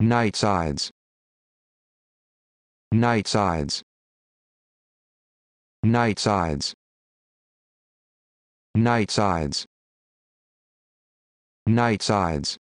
night sides night sides night sides night sides night sides